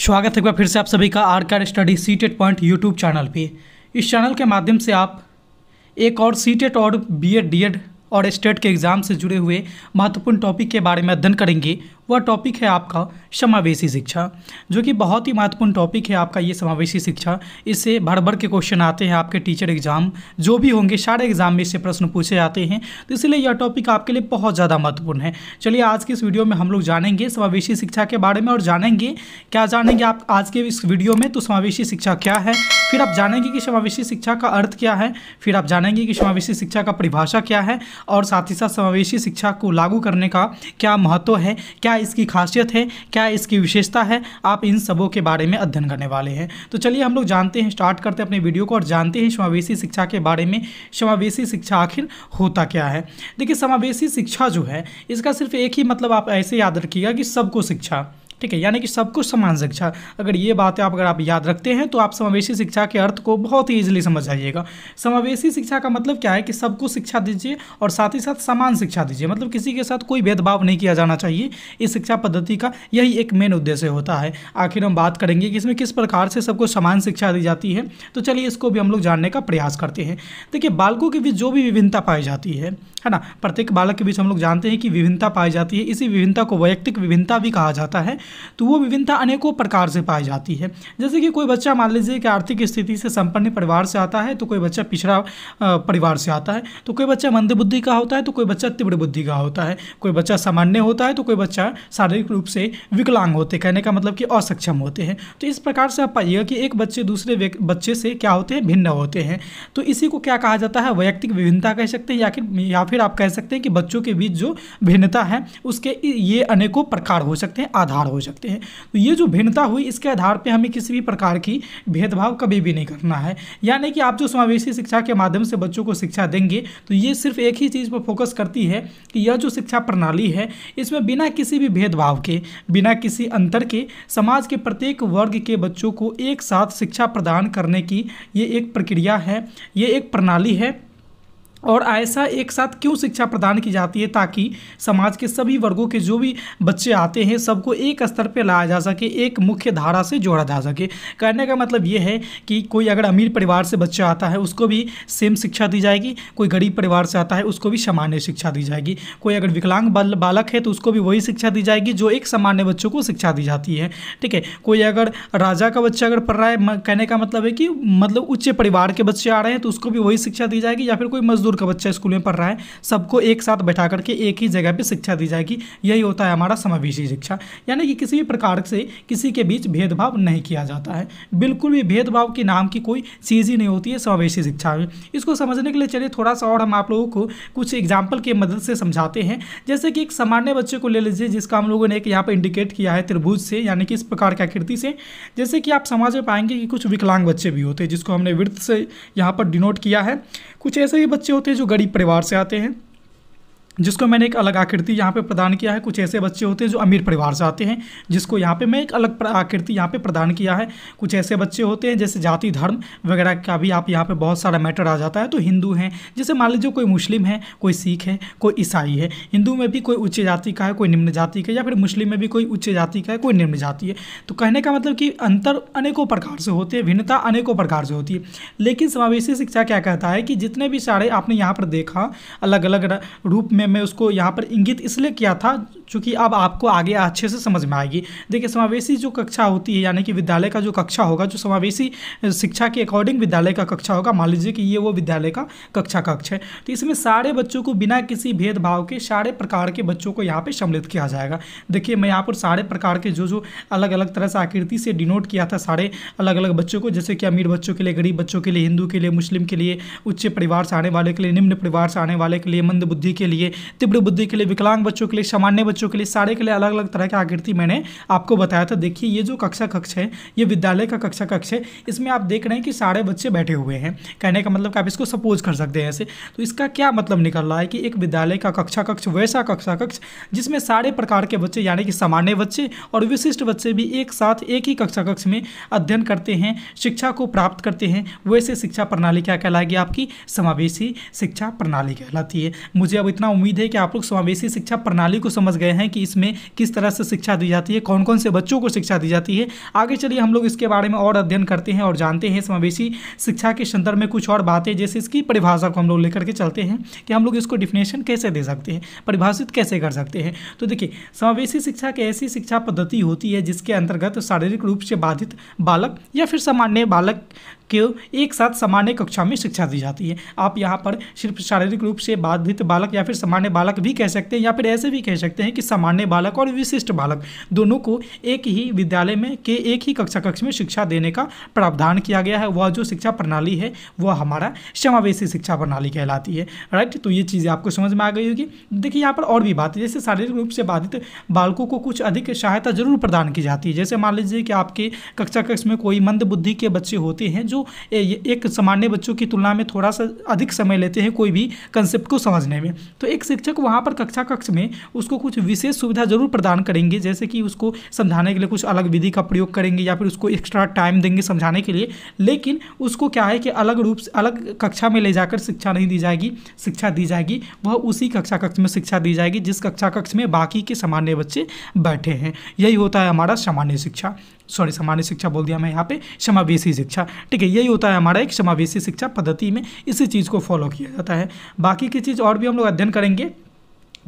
स्वागत है एक बार फिर से आप सभी का R car study CTET point YouTube channel पे इस चैनल के माध्यम से आप एक और सी टेट और बी एड डी एड और स्टेट के एग्ज़ाम से जुड़े हुए महत्वपूर्ण टॉपिक के बारे में अध्ययन करेंगे वह टॉपिक है आपका समावेशी शिक्षा जो कि बहुत ही महत्वपूर्ण टॉपिक है आपका ये समावेशी शिक्षा इससे भर भर के क्वेश्चन आते हैं आपके टीचर एग्जाम जो भी होंगे सारे एग्जाम में इससे प्रश्न पूछे जाते हैं तो इसलिए यह टॉपिक आपके लिए बहुत ज़्यादा महत्वपूर्ण है चलिए आज के इस वीडियो में हम लोग जानेंगे समावेशी शिक्षा के बारे में और जानेंगे क्या जानेंगे आप आज के इस वीडियो में तो समावेशी शिक्षा क्या है फिर आप जानेंगे कि समावेशी शिक्षा का अर्थ क्या है फिर आप जानेंगे कि समावेशी शिक्षा का परिभाषा क्या है और साथ ही साथ समावेशी शिक्षा को लागू करने का क्या महत्व है क्या क्या इसकी खासियत है क्या इसकी विशेषता है आप इन सबों के बारे में अध्ययन करने वाले हैं तो चलिए हम लोग जानते हैं स्टार्ट करते हैं अपने वीडियो को और जानते हैं समावेशी शिक्षा के बारे में समावेशी शिक्षा आखिर होता क्या है देखिए समावेशी शिक्षा जो है इसका सिर्फ एक ही मतलब आप ऐसे याद रखिएगा कि सबको शिक्षा ठीक है यानी कि सब कुछ समान शिक्षा अगर ये बातें आप अगर आप याद रखते हैं तो आप समावेशी शिक्षा के अर्थ को बहुत ही ईजिली समझ जाइएगा समावेशी शिक्षा का मतलब क्या है कि सबको शिक्षा दीजिए और साथ ही साथ समान शिक्षा दीजिए मतलब किसी के साथ कोई भेदभाव नहीं किया जाना चाहिए इस शिक्षा पद्धति का यही एक मेन उद्देश्य होता है आखिर हम बात करेंगे कि इसमें किस प्रकार से सबको समान शिक्षा दी जाती है तो चलिए इसको भी हम लोग जानने का प्रयास करते हैं देखिए बालकों के बीच जो भी विभिन्नता पाई जाती है है ना प्रत्येक बालक के बीच हम लोग जानते हैं कि विभिन्नता पाई जाती है इसी विभिन्नता को वैयक्तिक विभिन्नता भी कहा जाता है तो वो विभिन्नता अनेकों प्रकार से पाई जाती है जैसे कि कोई बच्चा मान लीजिए कि आर्थिक स्थिति से संपन्न परिवार से आता है तो कोई बच्चा पिछड़ा परिवार से आता है तो कोई बच्चा मंद बुद्धि का होता है तो कोई बच्चा तीव्र बुद्धि का होता है कोई बच्चा सामान्य होता है तो कोई बच्चा शारीरिक रूप से विकलांग होते कहने का मतलब कि असक्षम होते हैं तो इस प्रकार से आप पाइएगा कि एक बच्चे दूसरे बच्चे से क्या होते हैं भिन्न होते हैं तो इसी को क्या कहा जाता है वैयक्तिक विभिन्नता कह सकते हैं या फिर या फिर आप कह सकते हैं कि बच्चों के बीच जो भिन्नता है उसके ये अनेकों प्रकार हो सकते हैं आधार हो सकते हैं तो ये जो भिन्नता हुई इसके आधार पर हमें किसी भी प्रकार की भेदभाव कभी भी नहीं करना है यानी कि आप जो समावेशी शिक्षा के माध्यम से बच्चों को शिक्षा देंगे तो ये सिर्फ एक ही चीज़ पर फोकस करती है कि यह जो शिक्षा प्रणाली है इसमें बिना किसी भी भेदभाव के बिना किसी अंतर के समाज के प्रत्येक वर्ग के बच्चों को एक साथ शिक्षा प्रदान करने की ये एक प्रक्रिया है ये एक प्रणाली है और ऐसा एक साथ क्यों शिक्षा प्रदान की जाती है ताकि समाज के सभी वर्गों के जो भी बच्चे आते हैं सबको एक स्तर पर लाया जा सके एक मुख्य धारा से जोड़ा जा सके कहने का मतलब ये है कि कोई अगर अमीर परिवार से बच्चा आता है उसको भी सेम शिक्षा दी जाएगी कोई गरीब परिवार से आता है उसको भी सामान्य शिक्षा दी जाएगी कोई अगर विकलांग बालक है तो उसको भी वही शिक्षा दी जाएगी जो एक सामान्य बच्चों को शिक्षा दी जाती है ठीक है कोई अगर राजा का बच्चा अगर पढ़ रहा है कहने का मतलब है कि मतलब उच्च परिवार के बच्चे आ रहे हैं तो उसको भी वही शिक्षा दी जाएगी या फिर कोई मजदूर दूर का बच्चा स्कूल में पढ़ रहा है सबको एक साथ बैठा करके एक ही जगह पर शिक्षा दी जाएगी यही होता है हमारा समावेशी शिक्षा यानी कि किसी भी प्रकार से किसी के बीच भेदभाव नहीं किया जाता है बिल्कुल भी भेदभाव के नाम की कोई चीज़ ही नहीं होती है समावेशी शिक्षा में इसको समझने के लिए चलिए थोड़ा सा और हम आप लोगों को कुछ एग्जाम्पल की मदद से समझाते हैं जैसे कि एक सामान्य बच्चे को ले लीजिए जिसका हम लोगों ने एक यहाँ पर इंडिकेट किया है त्रिभुज से यानी कि इस प्रकार की आकृति से जैसे कि आप समझ में पाएंगे कि कुछ विकलांग बच्चे भी होते हैं जिसको हमने वृत्त से यहाँ पर डिनोट किया है कुछ ऐसे ही बच्चे होते हैं जो गरीब परिवार से आते हैं जिसको मैंने एक अलग आकृति यहाँ पे प्रदान किया है कुछ ऐसे बच्चे होते हैं जो अमीर परिवार से आते हैं जिसको यहाँ पे मैं एक अलग आकृति यहाँ पे प्रदान किया है कुछ ऐसे बच्चे होते हैं जैसे जाति धर्म वगैरह का भी आप यहाँ पे बहुत सारा मैटर आ जाता है तो हिंदू हैं जैसे मान लीजिए कोई मुस्लिम है कोई सिख है कोई ईसाई है हिंदू में भी कोई उच्च जाति का है कोई निम्न जाति का या फिर मुस्लिम में भी कोई उच्च जाति का है कोई निम्न जाति है तो कहने का मतलब कि अंतर अनेकों प्रकार से होते हैं भिन्नता अनेकों प्रकार से होती है लेकिन समावेशी शिक्षा क्या कहता है कि जितने भी सारे आपने यहाँ पर देखा अलग अलग रूप में में मैं उसको यहाँ पर इंगित इसलिए किया था चूँकि अब आपको आगे अच्छे से समझ में आएगी देखिए समावेशी जो कक्षा होती है यानी कि विद्यालय का जो कक्षा होगा जो समावेशी शिक्षा के अकॉर्डिंग विद्यालय का कक्षा होगा मान लीजिए कि ये वो विद्यालय का कक्षा कक्ष है तो इसमें सारे बच्चों को बिना किसी भेदभाव के सारे प्रकार के बच्चों को यहाँ पर सम्मिलित किया जाएगा देखिए मैं यहाँ पर सारे प्रकार के जो जो अलग अलग तरह से आकृति से डिनोट किया था सारे अलग अलग बच्चों को जैसे कि अमीर बच्चों के लिए गरीब बच्चों के लिए हिंदू के लिए मुस्लिम के लिए उच्च परिवार से आने वाले के लिए निम्न परिवार से आने वाले के लिए मंद बुद्धि के लिए तीव्र बुद्धि के लिए विकलांग बच्चों के लिए सामान्य बच्चों के लिए सारे के लिए अलग अलग तरह की आकृति मैंने आपको बताया था देखिए ये जो कक्षा कक्ष है ये विद्यालय का कक्षा कक्ष है इसमें आप देख रहे हैं कि सारे बच्चे बैठे हुए हैं कहने का मतलब कि आप इसको सपोज कर सकते हैं ऐसे तो इसका क्या मतलब निकल रहा है कि एक विद्यालय का कक्षा कक्ष वैसा कक्षा कक्ष जिसमें सारे प्रकार के बच्चे यानी कि सामान्य बच्चे और विशिष्ट बच्चे भी एक साथ एक ही कक्षा कक्ष में अध्ययन करते हैं शिक्षा को प्राप्त करते हैं वैसे शिक्षा प्रणाली क्या कहलाएगी आपकी समावेशी शिक्षा प्रणाली कहलाती है मुझे अब इतना उम्मीद है कि आप लोग समावेशी शिक्षा प्रणाली को समझ गए हैं कि इसमें किस तरह से शिक्षा दी जाती है कौन कौन से बच्चों को शिक्षा दी जाती है आगे चलिए हम लोग इसके बारे में और अध्ययन करते हैं और जानते हैं समावेशी शिक्षा के संदर्भ में कुछ और बातें जैसे इसकी परिभाषा को हम लोग लेकर के चलते हैं कि हम लोग इसको डिफिनेशन कैसे दे सकते हैं परिभाषित कैसे कर सकते हैं तो देखिए समावेशी शिक्षा की ऐसी शिक्षा पद्धति होती है जिसके अंतर्गत शारीरिक रूप से बाधित बालक या फिर सामान्य बालक के एक साथ सामान्य कक्षा में शिक्षा दी जाती है आप यहाँ पर सिर्फ शारीरिक रूप से बाधित बालक या फिर सामान्य बालक भी कह सकते हैं या फिर ऐसे भी कह सकते हैं कि सामान्य बालक और विशिष्ट बालक दोनों को एक ही विद्यालय में के एक ही कक्षा कक्ष में शिक्षा देने का प्रावधान किया गया है वह जो शिक्षा प्रणाली है वह हमारा समावेशी शिक्षा प्रणाली कहलाती है राइट तो ये चीज़ें आपको समझ में आ गई होगी देखिए यहाँ पर और भी बात है जैसे शारीरिक रूप से बाधित बालकों को कुछ अधिक सहायता जरूर प्रदान की जाती है जैसे मान लीजिए कि आपके कक्षा कक्ष में कोई मंद बुद्धि के बच्चे होते हैं जो एक सामान्य बच्चों की तुलना में थोड़ा सा अधिक समय लेते हैं कोई भी कंसेप्ट को समझने में तो एक एक शिक्षक वहाँ पर कक्षा कक्ष में उसको कुछ विशेष सुविधा जरूर प्रदान करेंगे जैसे कि उसको समझाने के लिए कुछ अलग विधि का प्रयोग करेंगे या फिर उसको एक्स्ट्रा टाइम देंगे समझाने के लिए लेकिन उसको क्या है कि अलग रूप से अलग कक्षा में ले जाकर शिक्षा नहीं दी जाएगी शिक्षा दी जाएगी वह उसी कक्षा कक्ष में शिक्षा दी जाएगी जिस कक्षा कक्ष में बाकी के सामान्य बच्चे बैठे हैं यही होता है हमारा सामान्य शिक्षा सॉरी सामान्य शिक्षा बोल दिया मैं यहाँ पे समावेशी शिक्षा ठीक है यही होता है हमारा एक समावेशी शिक्षा पद्धति में इसी चीज़ को फॉलो किया जाता है बाकी की चीज़ और भी हम लोग अध्ययन करेंगे करेंगे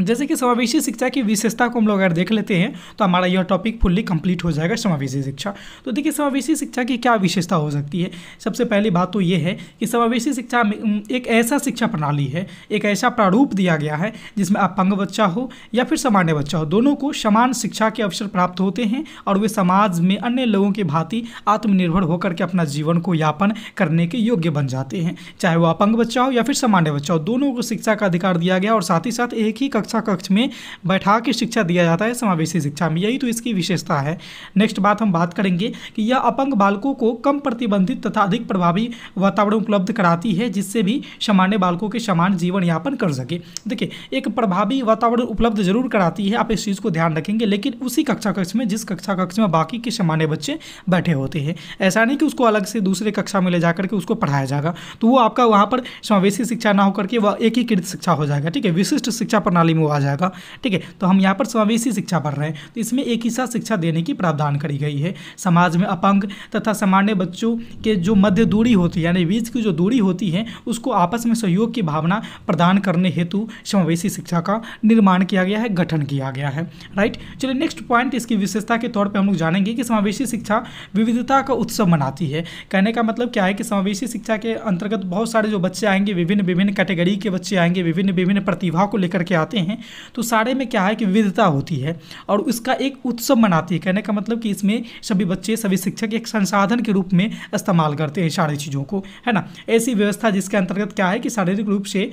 जैसे कि समावेशी शिक्षा की विशेषता को हम लोग अगर देख लेते हैं तो हमारा यह टॉपिक फुल्ली कंप्लीट हो जाएगा समावेशी शिक्षा तो देखिए समावेशी शिक्षा की क्या विशेषता हो सकती है सबसे पहली बात तो ये है कि समावेशी शिक्षा में एक ऐसा शिक्षा प्रणाली है एक ऐसा प्रारूप दिया गया है जिसमें अपंग बच्चा हो या फिर सामान्य बच्चा हो दोनों को समान शिक्षा के अवसर प्राप्त होते हैं और वे समाज में अन्य लोगों की भांति आत्मनिर्भर होकर के अपना जीवन को यापन करने के योग्य बन जाते हैं चाहे वो अपंग बच्चा हो या फिर सामान्य बच्चा हो दोनों को शिक्षा का अधिकार दिया गया और साथ ही साथ एक ही कक्षा कक्ष में बैठा के शिक्षा दिया जाता है समावेशी शिक्षा में यही तो इसकी विशेषता है नेक्स्ट बात हम बात करेंगे कि यह अपंग बालकों को कम प्रतिबंधित तथा अधिक प्रभावी वातावरण उपलब्ध कराती है जिससे भी सामान्य बालकों के समान जीवन यापन कर सके देखिए एक प्रभावी वातावरण उपलब्ध जरूर कराती है आप इस चीज़ को ध्यान रखेंगे लेकिन उसी कक्षा कक्ष में जिस कक्षा कक्ष में बाकी के सामान्य बच्चे बैठे होते हैं ऐसा नहीं कि उसको अलग से दूसरे कक्षा में ले जा करके उसको पढ़ाया जाएगा तो वो आपका वहाँ पर समावेशी शिक्षा ना होकर के वह एकीकृत शिक्षा हो जाएगा ठीक है विशिष्ट शिक्षा प्रणाली वो आ जाएगा ठीक है तो हम यहाँ पर समावेशी शिक्षा पढ़ रहे हैं तो इसमें एक ही साथ शिक्षा देने की प्रावधान करी गई है समाज में अपंग तथा सामान्य बच्चों के जो मध्य दूरी होती है यानी बीच की जो दूरी होती है उसको आपस में सहयोग की भावना प्रदान करने हेतु समावेशी शिक्षा का निर्माण किया गया है गठन किया गया है राइट चलिए नेक्स्ट पॉइंट इसकी विशेषता के तौर पर हम लोग जानेंगे कि समावेशी शिक्षा विविधता का उत्सव मनाती है कहने का मतलब क्या है कि समावेशी शिक्षा के अंतर्गत बहुत सारे जो बच्चे आएंगे विभिन्न विभिन्न कैटेगरी के बच्चे आएंगे विभिन्न विभिन्न प्रतिभा को लेकर के आते हैं हैं तो साड़े में क्या है कि विविधता होती है और उसका एक उत्सव मनाती है कहने का मतलब कि इसमें सभी बच्चे सभी शिक्षक एक संसाधन के रूप में इस्तेमाल करते हैं सारी चीज़ों को है ना ऐसी व्यवस्था जिसके अंतर्गत क्या है कि शारीरिक रूप से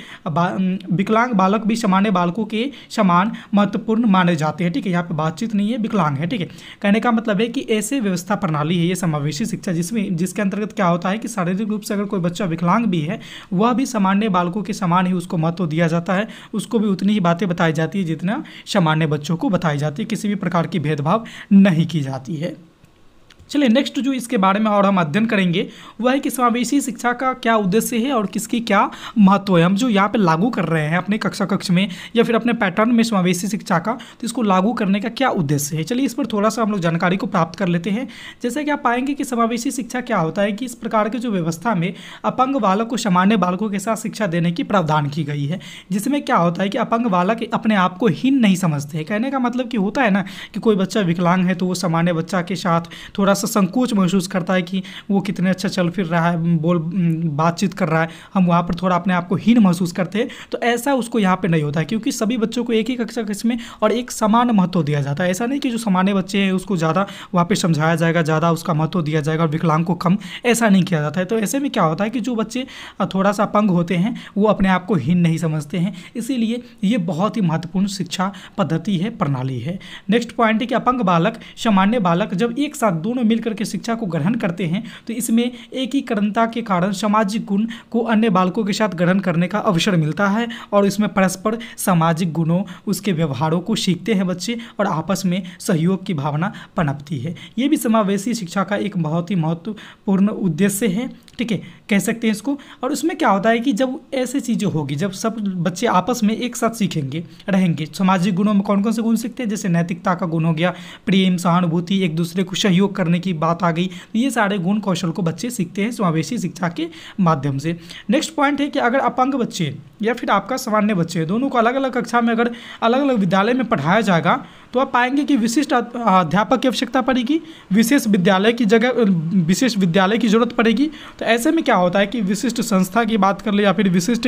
विकलांग बालक भी सामान्य बालकों के समान महत्वपूर्ण माने जाते हैं ठीक है यहाँ पर बातचीत नहीं है विकलांग है ठीक है कहने का मतलब है कि ऐसे व्यवस्था प्रणाली है ये समावेशी शिक्षा जिसमें जिसके अंतर्गत क्या होता है कि शारीरिक रूप से अगर कोई बच्चा विकलांग भी है वह भी सामान्य बालकों के समान ही उसको महत्व दिया जाता है उसको भी उतनी ही बात बातें बताई जाती है जितना सामान्य बच्चों को बताई जाती है किसी भी प्रकार की भेदभाव नहीं की जाती है चलिए नेक्स्ट जो इसके बारे में और हम अध्ययन करेंगे वह है कि समावेशी शिक्षा का क्या उद्देश्य है और किसकी क्या महत्व है हम जो यहाँ पर लागू कर रहे हैं अपने कक्षा कक्ष में या फिर अपने पैटर्न में समावेशी शिक्षा का तो इसको लागू करने का क्या उद्देश्य है चलिए इस पर थोड़ा सा हम लोग जानकारी को प्राप्त कर लेते हैं जैसे कि आप पाएंगे कि समावेशी शिक्षा क्या होता है कि इस प्रकार की जो व्यवस्था में अपंग बालक को सामान्य बालकों के साथ शिक्षा देने की प्रावधान की गई है जिसमें क्या होता है कि अपंग बालक अपने आप को हीन नहीं समझते कहने का मतलब कि होता है ना कि कोई बच्चा विकलांग है तो वो सामान्य बच्चा के साथ थोड़ा सा संकोच महसूस करता है कि वो कितने अच्छा चल फिर रहा है बोल बातचीत कर रहा है हम वहाँ पर थोड़ा अपने आप को हीन महसूस करते हैं तो ऐसा उसको यहाँ पर नहीं होता है क्योंकि सभी बच्चों को एक ही कक्षा में और एक समान महत्व दिया जाता है ऐसा नहीं कि जो सामान्य बच्चे हैं उसको ज़्यादा वहाँ पर समझाया जाएगा ज़्यादा उसका महत्व दिया जाएगा और विकलांग को कम ऐसा नहीं किया जाता है तो ऐसे में क्या होता है कि जो बच्चे थोड़ा सा अपंग होते हैं वो अपने आप को हीन नहीं समझते हैं इसीलिए ये बहुत ही महत्वपूर्ण शिक्षा पद्धति है प्रणाली है नेक्स्ट पॉइंट है कि अपंग बालक सामान्य बालक जब एक साथ दोनों मिलकर के शिक्षा को ग्रहण करते हैं तो इसमें एकीकरणता के कारण सामाजिक गुण को अन्य बालकों के साथ ग्रहण करने का अवसर मिलता है और इसमें परस्पर सामाजिक गुणों उसके व्यवहारों को सीखते हैं बच्चे और आपस में सहयोग की भावना पनपती है ये भी समावेशी शिक्षा का एक बहुत ही महत्वपूर्ण उद्देश्य है ठीक है कह सकते हैं इसको और उसमें क्या होता है कि जब ऐसी चीज़ें होगी जब सब बच्चे आपस में एक साथ सीखेंगे रहेंगे सामाजिक गुणों में कौन कौन से गुण सीखते हैं जैसे नैतिकता का गुण हो गया प्रेम सहानुभूति एक दूसरे को सहयोग करने की बात आ गई तो ये सारे गुण कौशल को बच्चे सीखते हैं समावेशी शिक्षा के माध्यम से नेक्स्ट पॉइंट है कि अगर अपंग बच्चे या फिर आपका सामान्य बच्चे दोनों को अलग अलग कक्षा में अगर अलग अलग विद्यालय में पढ़ाया जाएगा तो आप पाएंगे कि विशिष्ट अध्यापक की आवश्यकता पड़ेगी विशेष विद्यालय की जगह विशेष विद्यालय की जरूरत पड़ेगी तो ऐसे में क्या होता है कि विशिष्ट संस्था की बात कर ले या फिर विशिष्ट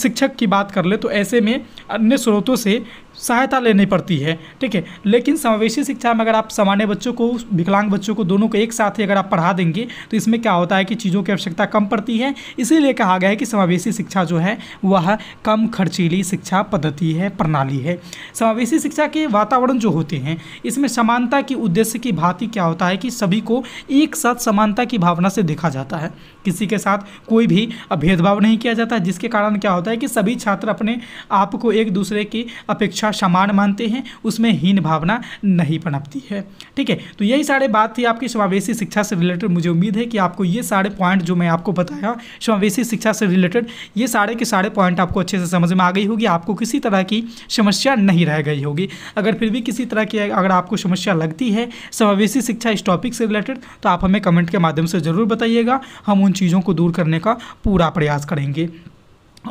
शिक्षक की बात कर ले तो ऐसे में अन्य स्रोतों से सहायता लेनी पड़ती है ठीक है लेकिन समावेशी शिक्षा में अगर आप सामान्य बच्चों को विकलांग बच्चों को दोनों को एक साथ ही अगर आप पढ़ा देंगे तो इसमें क्या होता है कि चीज़ों की आवश्यकता कम पड़ती है इसीलिए कहा गया है कि समावेशी शिक्षा जो है वह कम खर्चीली शिक्षा पद्धति है प्रणाली है समावेशी शिक्षा के वातावरण जो होते हैं इसमें समानता के उद्देश्य की भांति क्या होता है कि सभी को एक साथ समानता की भावना से देखा जाता है किसी के साथ कोई भी भेदभाव नहीं किया जाता जिसके कारण क्या होता है कि सभी छात्र अपने आप को एक दूसरे की अपेक्षा समान मानते हैं उसमें हीन भावना नहीं पनपती है ठीक है तो यही सारे बात थी आपकी समावेशी शिक्षा से रिलेटेड मुझे उम्मीद है कि आपको ये सारे पॉइंट जो मैं आपको बताया समावेशी शिक्षा से रिलेटेड ये सारे के सारे पॉइंट आपको अच्छे से समझ में आ गई होगी आपको किसी तरह की समस्या नहीं रह गई होगी अगर फिर भी किसी तरह की अगर आपको समस्या लगती है समावेशी शिक्षा इस टॉपिक से रिलेटेड तो आप हमें कमेंट के माध्यम से ज़रूर बताइएगा हम उन चीज़ों को दूर करने का पूरा प्रयास करेंगे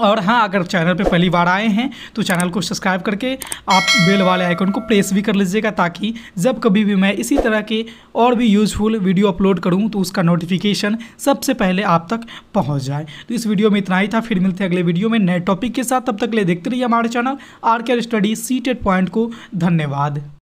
और हाँ अगर चैनल पे पहली बार आए हैं तो चैनल को सब्सक्राइब करके आप बेल वाले आइकन को प्रेस भी कर लीजिएगा ताकि जब कभी भी मैं इसी तरह के और भी यूज़फुल वीडियो अपलोड करूँ तो उसका नोटिफिकेशन सबसे पहले आप तक पहुँच जाए तो इस वीडियो में इतना ही था फिर मिलते हैं अगले वीडियो में नए टॉपिक के साथ तब तक ले देखते रहिए हमारे channel R study C point को धन्यवाद